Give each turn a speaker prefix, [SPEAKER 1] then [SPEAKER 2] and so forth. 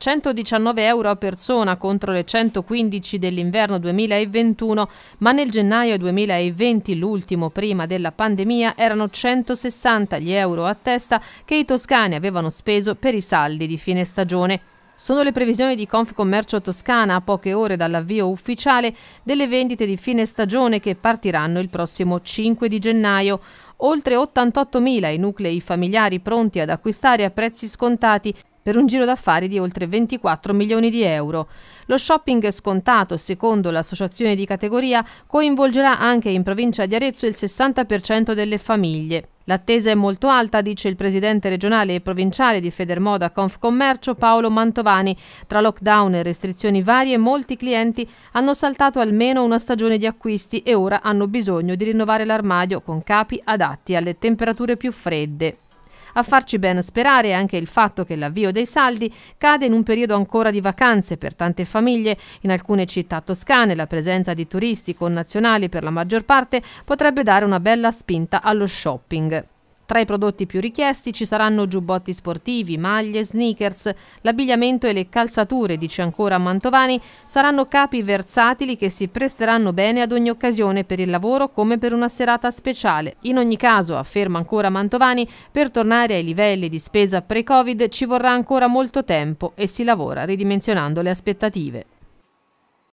[SPEAKER 1] 119 euro a persona contro le 115 dell'inverno 2021, ma nel gennaio 2020, l'ultimo prima della pandemia, erano 160 gli euro a testa che i toscani avevano speso per i saldi di fine stagione. Sono le previsioni di Confcommercio Toscana a poche ore dall'avvio ufficiale delle vendite di fine stagione che partiranno il prossimo 5 di gennaio. Oltre 88.000 i nuclei familiari pronti ad acquistare a prezzi scontati per un giro d'affari di oltre 24 milioni di euro. Lo shopping scontato, secondo l'associazione di categoria, coinvolgerà anche in provincia di Arezzo il 60% delle famiglie. L'attesa è molto alta, dice il presidente regionale e provinciale di Federmoda Confcommercio Paolo Mantovani. Tra lockdown e restrizioni varie, molti clienti hanno saltato almeno una stagione di acquisti e ora hanno bisogno di rinnovare l'armadio con capi adatti alle temperature più fredde. A farci ben sperare è anche il fatto che l'avvio dei saldi cade in un periodo ancora di vacanze per tante famiglie. In alcune città toscane la presenza di turisti connazionali per la maggior parte potrebbe dare una bella spinta allo shopping. Tra i prodotti più richiesti ci saranno giubbotti sportivi, maglie, sneakers, l'abbigliamento e le calzature, dice ancora Mantovani, saranno capi versatili che si presteranno bene ad ogni occasione per il lavoro come per una serata speciale. In ogni caso, afferma ancora Mantovani, per tornare ai livelli di spesa pre-Covid ci vorrà ancora molto tempo e si lavora ridimensionando le aspettative.